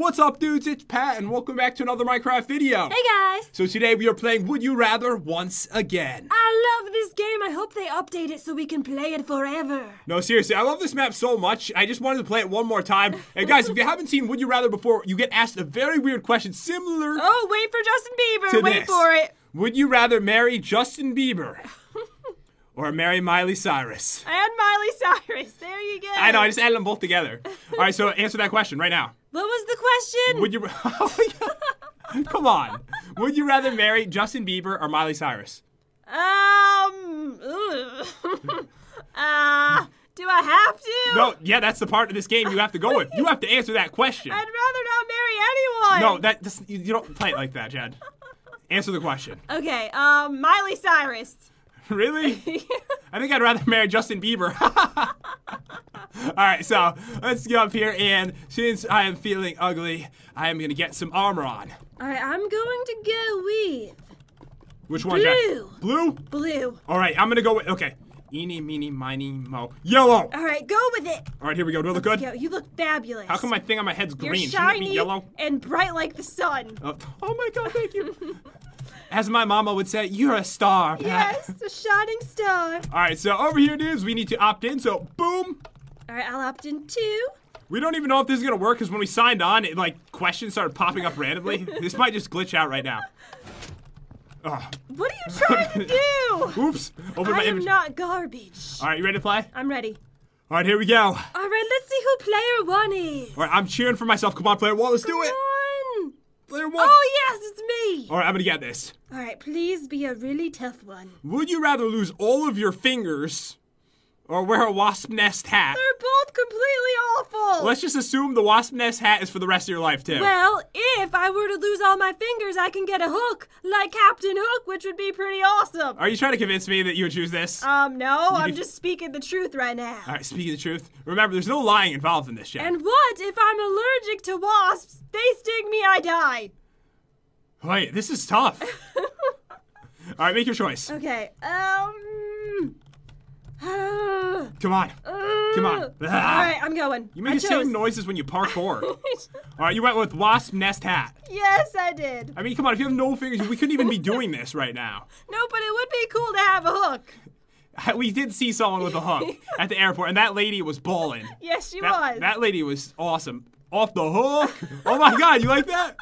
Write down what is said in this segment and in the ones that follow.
What's up dudes, it's Pat and welcome back to another Minecraft video. Hey guys! So today we are playing Would You Rather once again. I love this game, I hope they update it so we can play it forever. No seriously, I love this map so much, I just wanted to play it one more time. And guys, if you haven't seen Would You Rather before, you get asked a very weird question similar Oh, wait for Justin Bieber, wait this. for it. Would you rather marry Justin Bieber? or marry Miley Cyrus. And Miley Cyrus, there you go. I know, I just added them both together. Alright, so answer that question right now. What was the question? Would you? Oh Come on. Would you rather marry Justin Bieber or Miley Cyrus? Um. uh, do I have to? No. Yeah, that's the part of this game you have to go with. You have to answer that question. I'd rather not marry anyone. No, that just, you, you don't play it like that, Jed. Answer the question. Okay. Um, Miley Cyrus. really? I think I'd rather marry Justin Bieber. All right, so let's go up here, and since I am feeling ugly, I am gonna get some armor on. All right, I'm going to go with. Which one, Jack? Blue. Blue. Blue. All right, I'm gonna go with. Okay. Eeny, meeny, miny, mo. Yellow! All right, go with it. All right, here we go. Do I look Let's good? Go. You look fabulous. How come my thing on my head's green? You're shiny Shouldn't it be yellow? and bright like the sun. Oh, oh my god, thank you. As my mama would say, you're a star. Pat. Yes, a shining star. All right, so over here, dudes, we need to opt in. So, boom. All right, I'll opt in too. We don't even know if this is gonna work because when we signed on, it like questions started popping up randomly. this might just glitch out right now. Ugh. What are you trying to do? Oops. Open I my am image. not garbage. All right, you ready to play? I'm ready. All right, here we go. All right, let's see who player one is. All right, I'm cheering for myself. Come on, player one, let's Come do it. On. There was. Oh yes, it's me. All right, I'm gonna get this. All right, please be a really tough one. Would you rather lose all of your fingers or wear a wasp nest hat. They're both completely awful. Let's just assume the wasp nest hat is for the rest of your life, too. Well, if I were to lose all my fingers, I can get a hook, like Captain Hook, which would be pretty awesome. Are you trying to convince me that you would choose this? Um, no, you I'm just speaking the truth right now. All right, speaking the truth. Remember, there's no lying involved in this show. And what if I'm allergic to wasps? They sting me, I die. Wait, this is tough. all right, make your choice. Okay, um. Come on. Come on. All right, I'm going. You made the same noises when you parkour. All right, you went with wasp nest hat. Yes, I did. I mean, come on, if you have no fingers, we couldn't even be doing this right now. No, but it would be cool to have a hook. We did see someone with a hook at the airport, and that lady was balling. Yes, she that, was. That lady was awesome. Off the hook. oh my god, you like that?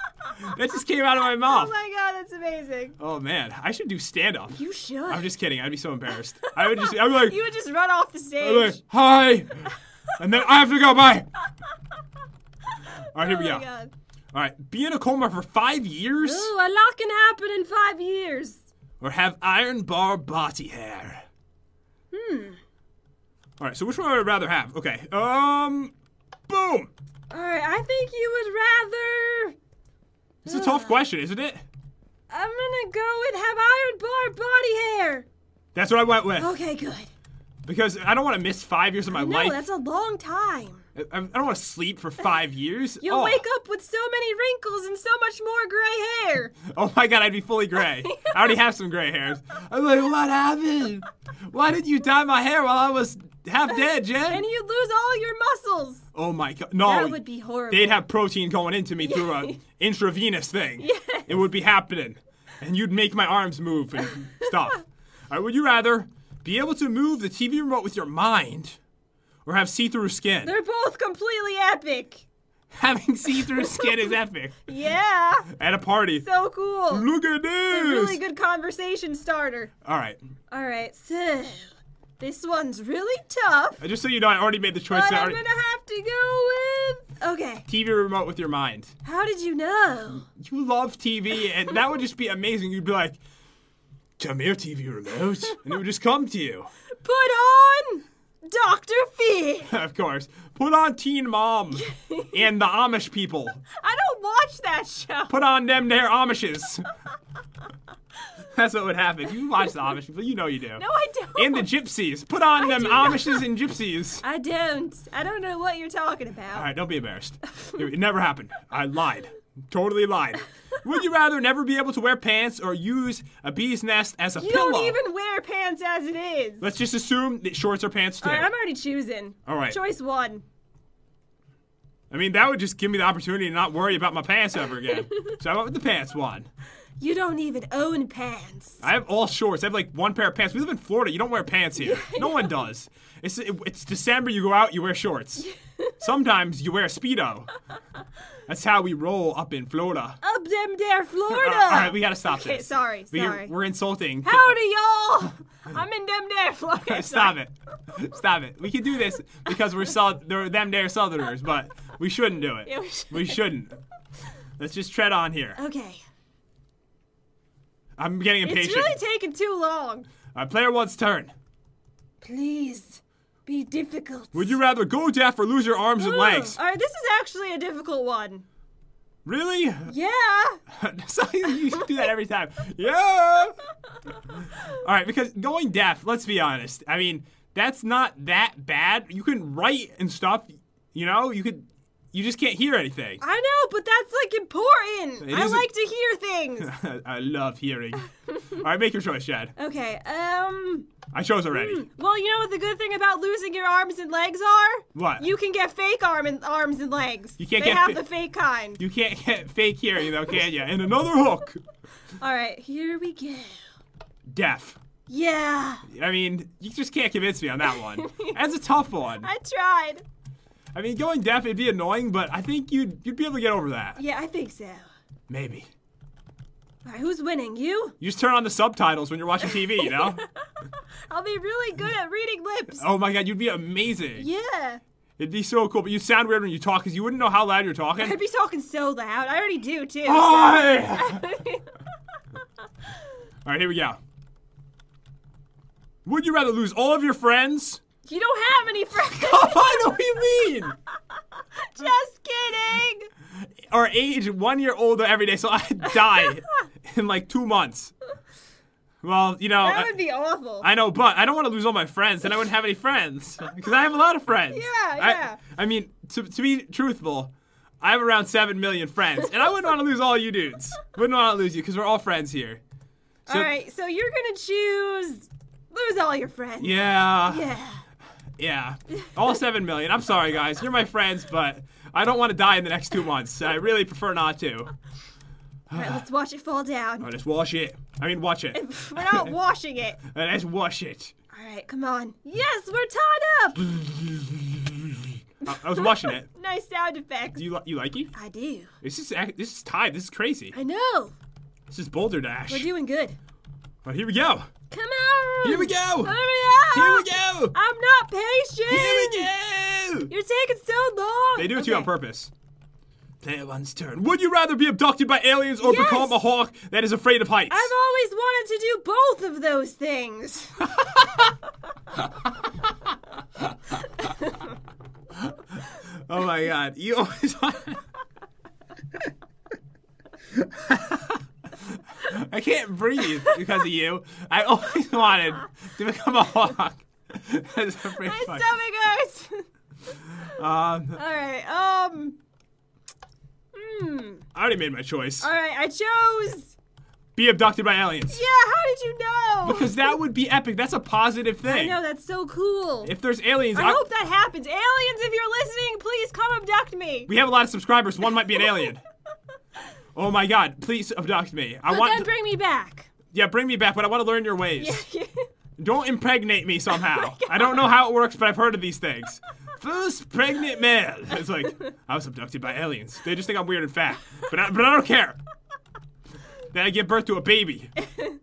That just came out of my mouth. Oh my god, that's amazing. Oh man, I should do stand up. You should. I'm just kidding. I'd be so embarrassed. I would just. I'm like. You would just run off the stage. Like, hi, and then I have to go. Bye. All right, here oh we go. God. All right, be in a coma for five years. Ooh, a lot can happen in five years. Or have iron bar body hair. Hmm. All right, so which one would I rather have? Okay, um, boom. Alright, I think you would rather. It's a tough uh, question, isn't it? I'm gonna go with have iron bar body hair. That's what I went with. Okay, good. Because I don't want to miss five years of my I know, life. that's a long time. I don't want to sleep for five years. You'll oh. wake up with so many wrinkles and so much more gray hair. Oh my god, I'd be fully gray. I already have some gray hairs. I'm like, what happened? Why did you dye my hair while I was half dead, Jen? And you'd lose all your muscles. Oh my god, no. That would be horrible. They'd have protein going into me through a intravenous thing. Yes. It would be happening. And you'd make my arms move and stuff. All right, would you rather be able to move the TV remote with your mind? or have see-through skin. They're both completely epic. Having see-through skin is epic. Yeah. At a party. So cool. Look at this. It's a really good conversation starter. All right. All right. So this one's really tough. Uh, just so you know, I already made the choice. But I'm gonna have to go with. Okay. TV remote with your mind. How did you know? You love TV, and that would just be amazing. You'd be like, "Come here, TV remote," and it would just come to you. Put on. Dr. Fee! of course. Put on Teen Mom and the Amish people. I don't watch that show. Put on them there Amishes. That's what would happen. You watch the Amish people, you know you do. No, I don't. And the gypsies. Put on I them Amishes not. and gypsies. I don't. I don't know what you're talking about. All right, don't be embarrassed. it never happened. I lied. Totally lied. Would you rather never be able to wear pants or use a bee's nest as a you pillow? You don't even wear pants as it is. Let's just assume that shorts are pants too. All right, I'm already choosing. All right. Choice one. I mean, that would just give me the opportunity to not worry about my pants ever again. so I went with the pants one. You don't even own pants. I have all shorts. I have like one pair of pants. We live in Florida. You don't wear pants here. no one does. It's, it, it's December. You go out. You wear shorts. Sometimes you wear a speedo. That's how we roll up in Florida. Up them there, Florida. all right, we gotta stop okay, this. Sorry, we, sorry. We're insulting. Howdy, y'all. I'm in them there, Florida. Okay, stop it. Stop it. We can do this because we're so, them there Southerners, but we shouldn't do it. Yeah, we, should. we shouldn't. Let's just tread on here. Okay. I'm getting impatient. It's really taking too long. All right, player one's turn. Please be difficult. Would you rather go deaf or lose your arms Ooh. and legs? All right, this is actually a difficult one. Really? Yeah. so you do that every time. Yeah. All right, because going deaf, let's be honest. I mean, that's not that bad. You can write and stuff, you know? You could you just can't hear anything. I know, but that's like important. It I like to hear things. I love hearing. All right, make your choice, Shad. Okay. Um. I chose already. Mm, well, you know what the good thing about losing your arms and legs are? What? You can get fake arm and arms and legs. You can't they get have the fake kind. You can't get fake here, you know, can you? And another hook. All right, here we go. Deaf. Yeah. I mean, you just can't convince me on that one. That's a tough one. I tried. I mean, going deaf it'd be annoying, but I think you'd you'd be able to get over that. Yeah, I think so. Maybe. All right, who's winning? You? You just turn on the subtitles when you're watching TV, you know? I'll be really good at reading lips. Oh my god, you'd be amazing. Yeah. It'd be so cool, but you sound weird when you talk because you wouldn't know how loud you're talking. I'd be talking so loud. I already do, too. Oh, so. yeah. all right, here we go. Would you rather lose all of your friends? You don't have any friends. I know what you mean? Just kidding. Or age one year older every day, so I die in like two months. Well, you know, that would be I, awful. I know, but I don't want to lose all my friends, and I wouldn't have any friends because I have a lot of friends. Yeah, yeah. I, I mean, to, to be truthful, I have around seven million friends, and I wouldn't want to lose all you dudes. Wouldn't want to lose you because we're all friends here. So, all right, so you're gonna choose lose all your friends. Yeah. Yeah. Yeah, all seven million. I'm sorry, guys. You're my friends, but I don't want to die in the next two months. I really prefer not to. all right, let's watch it fall down. Let's wash it. I mean, watch it. We're not washing it. Uh, let's wash it. All right, come on. Yes, we're tied up. I, was washing it. nice sound effects. Do you you like it? I do. This is this is tied. This is crazy. I know. This is Boulder Dash. We're doing good. Well, here we go. Come on! Here we go! Hurry up! Here we go! I'm not patient! Here we go! You're taking so long! They do it okay. to you on purpose. Player one's turn. Would you rather be abducted by aliens or yes. become a hawk that is afraid of heights? I've always wanted to do both of those things. oh my god. You always want. I can't breathe because of you. I always wanted to become a hawk. My stomach hurts. um, All right. Um. Hmm. I already made my choice. All right, I chose. Be abducted by aliens. Yeah, how did you know? Because that would be epic. That's a positive thing. I know, that's so cool. If there's aliens, I, I hope that happens. Aliens, if you're listening, please come abduct me. We have a lot of subscribers. One might be an alien. Oh my god, please abduct me. I but want. Then bring me back. Yeah, bring me back, but I want to learn your ways. don't impregnate me somehow. Oh I don't know how it works, but I've heard of these things. First pregnant male. It's like, I was abducted by aliens. They just think I'm weird and fat. But I, but I don't care. Then I give birth to a baby. All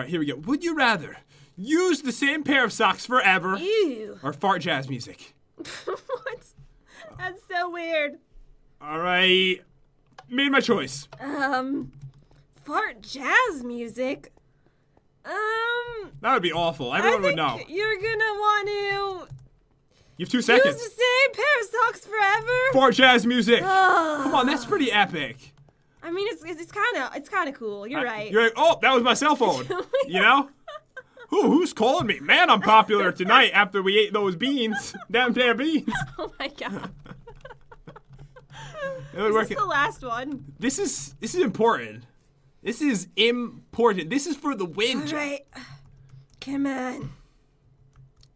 right, here we go. Would you rather use the same pair of socks forever Ew. or fart jazz music? what? That's so weird. All right made my choice. Um, fart jazz music. Um, that would be awful. Everyone would know. You're gonna want to. You have two seconds. Use the same pair of socks forever. Fart jazz music. Ugh. Ah. Come on, that's pretty epic. I mean, it's it's kind of it's kind of cool. You're I, right. You're like, oh, that was my cell phone. you know. Who, who's calling me? Man, I'm popular tonight after we ate those beans. Damn, damn beans. Oh my god. It would work. This the last one. This is this is important. This is important. This is for the win. All right. Come on.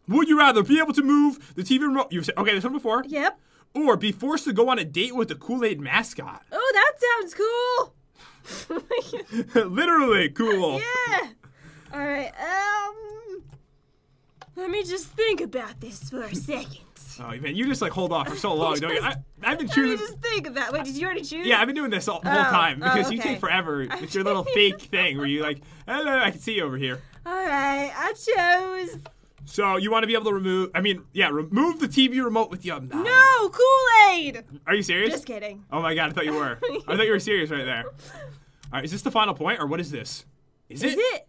Would you rather be able to move the TV remote? you said okay, this one before. Yep. Or be forced to go on a date with the Kool Aid mascot. Oh, that sounds cool. Literally cool. Yeah. All right. Um. Let me just think about this for a second. Oh man, you just like hold off for so long, just, don't you? I, have been choosing. Let me just think about. Wait, did you already choose? Yeah, I've been doing this all, the whole oh, time because oh, okay. you take forever. It's your little fake thing where you like, hello, I can see you over here. All right, I chose. So you want to be able to remove? I mean, yeah, remove the TV remote with your mouth. No, Kool Aid. Are you serious? Just kidding. Oh my god, I thought you were. I thought you were serious right there. All right, is this the final point or what is this? Is, is it? Is it?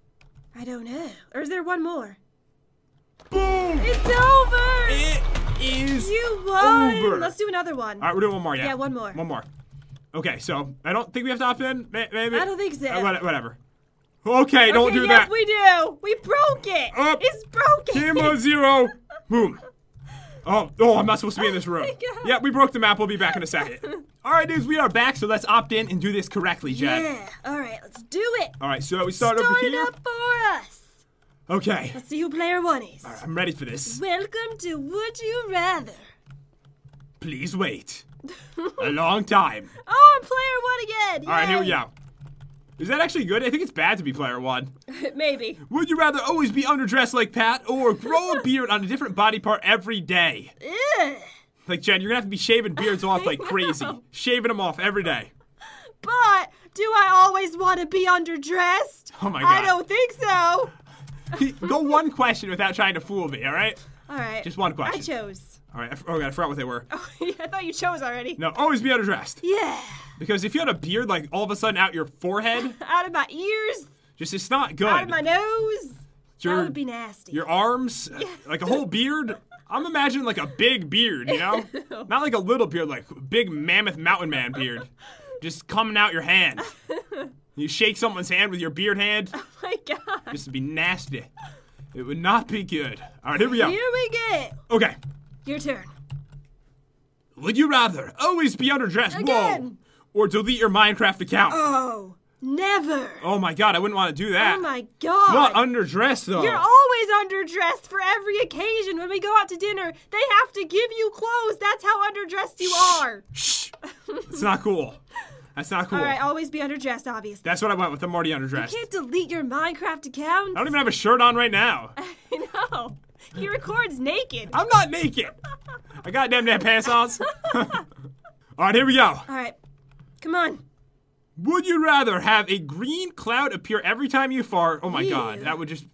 I don't know. Or is there one more? Boom! It's over! It is You won! Over. Let's do another one. All right, we're doing one more, yeah. Yeah, one more. One more. Okay, so I don't think we have to opt in. Maybe. I don't think so. Uh, whatever. Okay, don't okay, do yes, that. we do. We broke it. Up. It's broken. Camo zero. Boom. Oh, oh, I'm not supposed to be in this oh room. yeah, we broke the map. We'll be back in a second. All right, dudes, we are back, so let's opt in and do this correctly, Jen. Yeah. All right, let's do it. All right, so we start, start over here. Start up for us. Okay. Let's see who player one is. Right, I'm ready for this. Welcome to Would You Rather. Please wait. a long time. Oh, I'm player one again. Yay. All right, here we go. Is that actually good? I think it's bad to be player one. Maybe. Would you rather always be underdressed like Pat or grow a beard on a different body part every day? Ew. Like, Jen, you're gonna have to be shaving beards off like crazy. Shaving them off every day. But do I always want to be underdressed? Oh my god. I don't think so. Go one question without trying to fool me, all right? All right. Just one question. I chose. All right. oh, God, I forgot what they were. Oh, yeah, I thought you chose already. No, always be underdressed. Yeah. Because if you had a beard, like, all of a sudden out your forehead, out of my ears, just it's not good. out of my nose, that would be nasty. your arms, like a whole beard. I'm imagining like a big beard, you know? Not like a little beard, like big mammoth mountain man beard. Just coming out your hand. You shake someone's hand with your beard hand. Oh my god. This would be nasty. It would not be good. All right, here we go. Here we go. Okay. Your turn. Would you rather always be underdressed? Again. Whoa. Or delete your Minecraft account? Oh. Never. Oh my god, I wouldn't want to do that. Oh my god. Not underdressed though. You're always underdressed for every occasion. When we go out to dinner, they have to give you clothes. That's how underdressed you are. Shh. it's not cool. That's not cool. All right, always be underdressed, obviously. That's what I went with. I'm already underdressed. You can't delete your Minecraft account. I don't even have a shirt on right now. No, know. He records naked. I'm not naked. I got them damn pants on. All right, here we go. All right, come on. Would you rather have a green cloud appear every time you fart? Oh my Ew. god, that would just.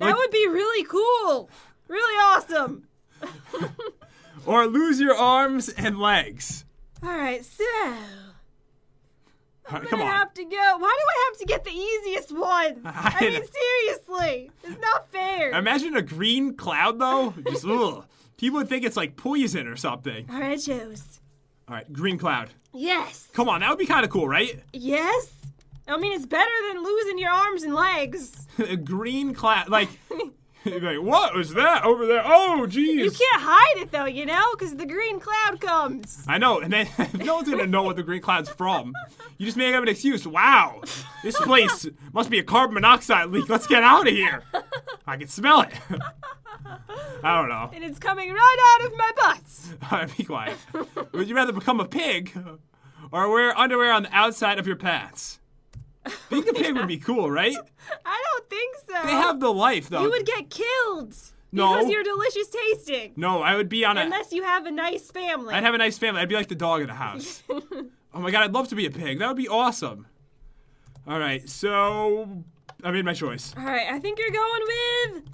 That would be really cool. Really awesome. or lose your arms and legs. All right, so. I'm Come gonna on. have to go. Why do I have to get the easiest ones? I, I mean, seriously, it's not fair. Imagine a green cloud though. Just ugh. People would think it's like poison or something. All right, Joe's. All right, green cloud. Yes. Come on, that would be kind of cool, right? Yes. I mean, it's better than losing your arms and legs. a green cloud, like like, what was that over there? Oh, jeez. You can't hide it though, you know, because the green cloud comes. I know, and then no one's gonna know what the green cloud's from. You just make up an excuse. Wow, this place must be a carbon monoxide leak. Let's get out of here. I can smell it. I don't know. And it's coming right out of my butts. All right, be quiet. Would you rather become a pig or wear underwear on the outside of your pants? Being a pig would be cool, right? I don't think so. They have the life, though. You would get killed. No. Because you're delicious tasting. No, I would be on a. Unless you have a nice family. I'd have a nice family. I'd be like the dog in the house. oh my god, I'd love to be a pig. That would be awesome. All right, so I made my choice. All right, I think you're going with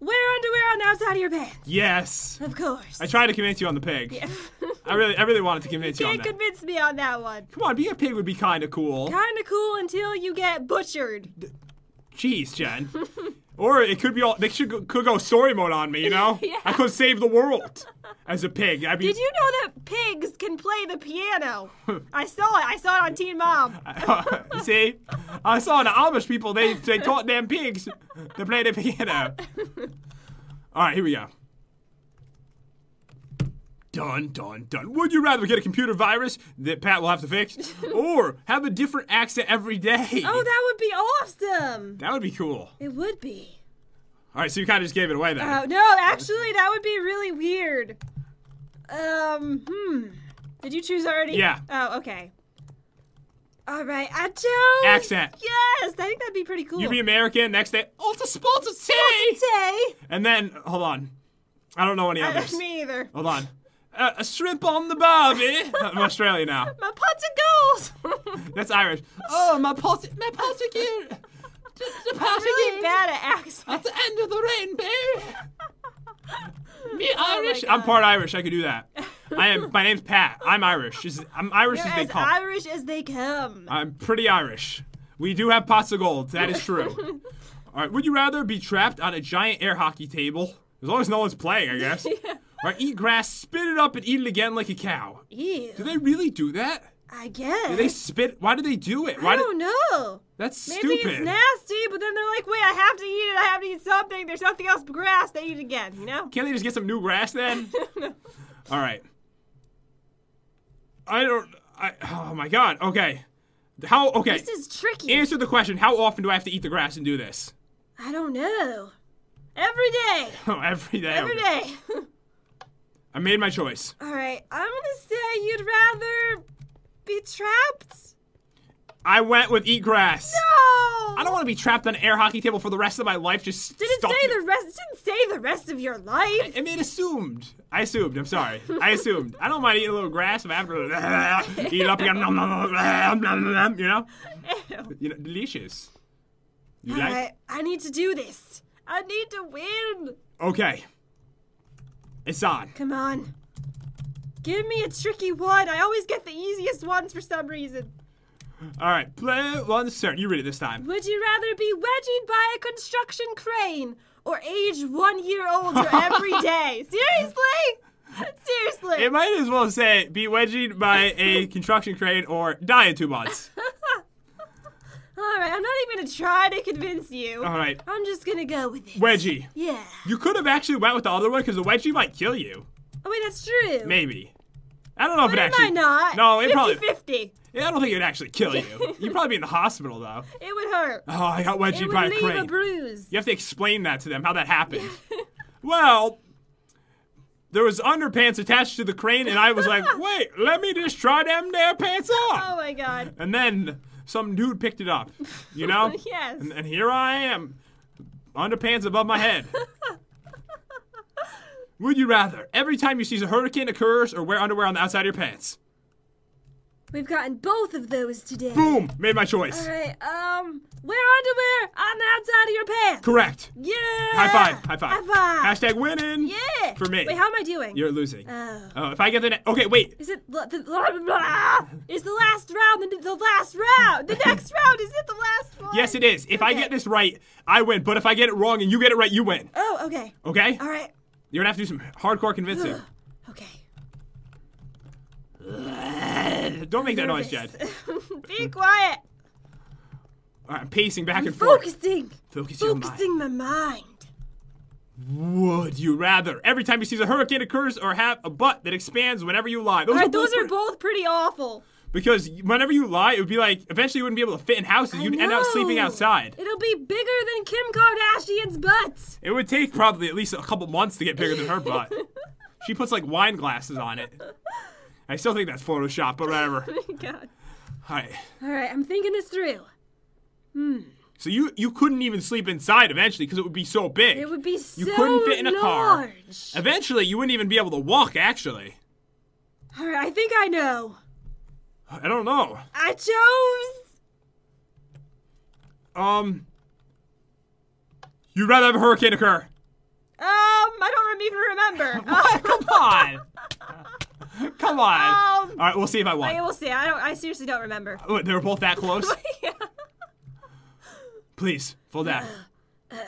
wear underwear on the outside of your pants. Yes. Of course. I tried to convince you on the pig. Yeah. I really, I really wanted to convince you. You can't convince me on that one. Come on, being a pig would be kind of cool. Kind of cool until you get butchered. D- Jeez, Jen. or it could be all. They should go, could go story mode on me. You know, yeah. I could save the world as a pig. I mean, did you know that pigs can play the piano? I saw it. I saw it on Teen Mom. see, I saw the Amish people. They they taught them pigs to play the piano. All right, here we go. Dun, dun, dun. Would you rather get a computer virus that Pat will have to fix or have a different accent every day? Oh, that would be awesome. That would be cool. It would be. All right, so you kind of just gave it away then. Uh, no, actually, that would be really weird. Um, hmm. Did you choose already? Yeah. Oh, okay. All right, I chose. Accent. Yes, I think that'd be pretty cool. You be American. Next day, ultra sports day. And then, hold on. I don't know any others. Uh, me either. Hold on a shrimp on the barbie. I'm Australian now. My pot of gold. That's Irish. Oh, my pot, my pot of gear. The pot really bad at accents. At the end of the rainbow. Me oh Irish. I'm part Irish. I could do that. I am. My name's Pat. I'm Irish. I'm Irish You're as they come. Irish as they come. I'm pretty Irish. We do have pots of gold. That is true. All right. Would you rather be trapped on a giant air hockey table, as long as no one's playing, I guess, yeah. Right, eat grass, spit it up, and eat it again like a cow. Ew. Do they really do that? I guess. Do they spit? Why do they do it? Why I don't do, know. That's Maybe stupid. Maybe it's nasty, but then they're like, wait, I have to eat it. I have to eat something. There's nothing else but grass. They eat again, you know? Can't they just get some new grass then? no. All right. I don't. I, oh my god. Okay. How? Okay. This is tricky. Answer the question. How often do I have to eat the grass and do this? I don't know. Every day. Oh, every day. Every day. I made my choice. All right, I'm gonna say you'd rather be trapped. I went with eat grass. No. I don't want to be trapped on an air hockey table for the rest of my life. Just didn't say me. the rest. Didn't say the rest of your life. I, I mean, assumed. I assumed. I'm sorry. I assumed. I don't mind eating a little grass up I have to eat it up again. you know. Ew. You know, delicious. You All like? right, I need to do this. I need to win. Okay. It's on. Come on. Give me a tricky one. I always get the easiest ones for some reason. All right, play one turn. You read it this time. Would you rather be wedged by a construction crane or age one year older every day? Seriously? Seriously. It might as well say be wedged by a construction crane or die in two months. All right, I'm not even gonna try to convince you. All right. I'm just gonna go with it. Wedgie. Yeah. You could have actually went with the other one because the wedgie might kill you. I mean, that's true. Maybe. I don't know but if it, actually. Might not. No, it 50, probably. 50 Yeah, I don't think it would actually kill you. You'd probably be in the hospital though. It would hurt. Oh, I got wedgie by would a leave crane. a bruise. You have to explain that to them how that happened. well, there was underpants attached to the crane, and I was like, "Wait, let me just try them there pants on." Oh my god! And then some dude picked it up. You know? yes. And, and here I am, underpants above my head. Would you rather every time you see a hurricane occurs or wear underwear on the outside of your pants? We've gotten both of those today. Boom! Made my choice. All right. Uh, um, wear underwear on the outside of your pants. Correct. Yeah. High five. High five. High five. Hashtag winning. Yeah. For me. Wait, how am I doing? You're losing. Oh. Oh, if I get the ne- okay, wait. Is it blah, blah, blah, is the last round the, the last round? The next round is it the last one? Yes, it is. If okay. I get this right, I win. But if I get it wrong and you get it right, you win. Oh, okay. Okay. All right. You're gonna have to do some hardcore convincing. okay. Don't make that noise, Jed. Be quiet. I'm pacing back I'm and focusing. forth. Focusing. Focusing my mind. Would you rather? Every time you see a hurricane occurs or have a butt that expands whenever you lie. Those, right, are, those both are both pretty awful. Because whenever you lie, it would be like eventually you wouldn't be able to fit in houses. You'd end up sleeping outside. It'll be bigger than Kim Kardashian's butt. It would take probably at least a couple months to get bigger than her butt. she puts like wine glasses on it. I still think that's Photoshop, but whatever. Oh God. All right. All right, I'm thinking this through. Hmm. So you you couldn't even sleep inside eventually because it would be so big. It would be so You couldn't fit in a large. car. Eventually, you wouldn't even be able to walk. Actually. All right, I think I know. I don't know. I chose. Um. You'd rather have a hurricane occur. Um, I don't even remember. Come on. Come on. Um, All right, we'll see if I won. I, we'll see. I don't. I seriously don't remember. Oh, they were both that close. yeah. Please, fall down.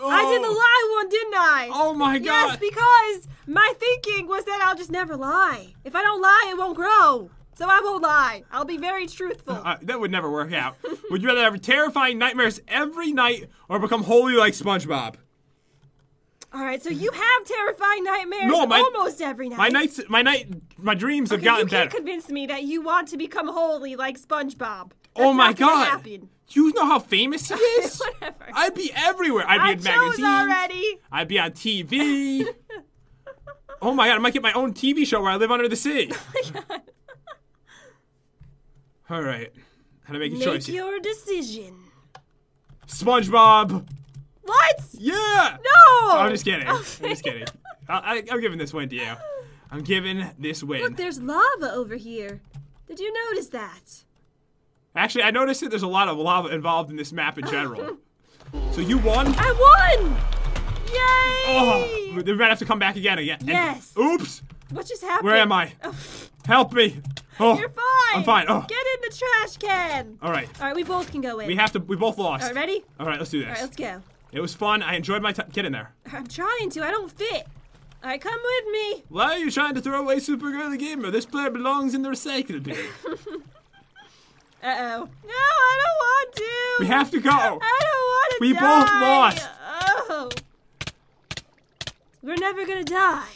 Oh. I did the lie one, didn't I? Oh my god. Yes, because my thinking was that I'll just never lie. If I don't lie, it won't grow. So I won't lie. I'll be very truthful. Uh, that would never work out. would you rather have terrifying nightmares every night or become holy like SpongeBob? All right, so you have terrifying nightmares no, my, almost every night. My nights, my night, my dreams okay, have gotten you can't better. convince me that you want to become holy like SpongeBob oh my god. Happen. You know how famous he is? Whatever. I'd be everywhere. I'd be I in magazines. already. I'd be on TV. oh my god, I might get my own TV show where I live under the sea. Oh my god. All right. How to make a make choice. Make your decision. SpongeBob. What? Yeah. No. I'm just kidding. I'm just kidding. I, am giving this win to you. I'm giving this win. Look, there's lava over here. Did you notice that? Actually, I noticed that there's a lot of lava involved in this map in general. so you won? I won! Oh, Yay! Oh, we might have to come back again again. Yes. And, oops! What just happened? Where am I? Help me! Oh, You're fine. I'm fine. Oh. Get in the trash can. All right. All right, we both can go in. We have to. We both lost. All right, ready? All right, let's do this. All right, let's go. It was fun. I enjoyed my time. Get in there. I'm trying to. I don't fit. All right, come with me. Why are you trying to throw away Supergirl the Gamer? This player belongs in the recycle bin. Uh oh. No, I don't want to. We have to go. I don't want to. We die. both lost. Oh. We're never gonna die.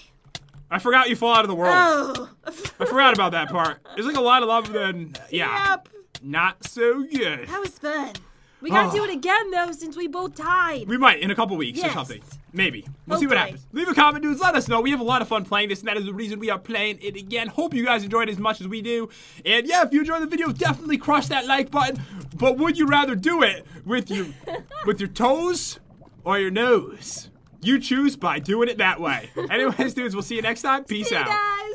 I forgot you fall out of the world. Oh. I forgot about that part. It's like a lot of love then. Yeah. Yep. Not so good. That was fun. We gotta oh. do ah. it again though, since we both tied. We might in a couple weeks yes. or something. Maybe. We'll okay. see what happens. Leave a comment, dudes. Let us know. We have a lot of fun playing this, and that is the reason we are playing it again. Hope you guys enjoyed as much as we do. And yeah, if you enjoyed the video, definitely crush that like button. But would you rather do it with your with your toes or your nose? You choose by doing it that way. Anyways, dudes, we'll see you next time. Peace out. Guys.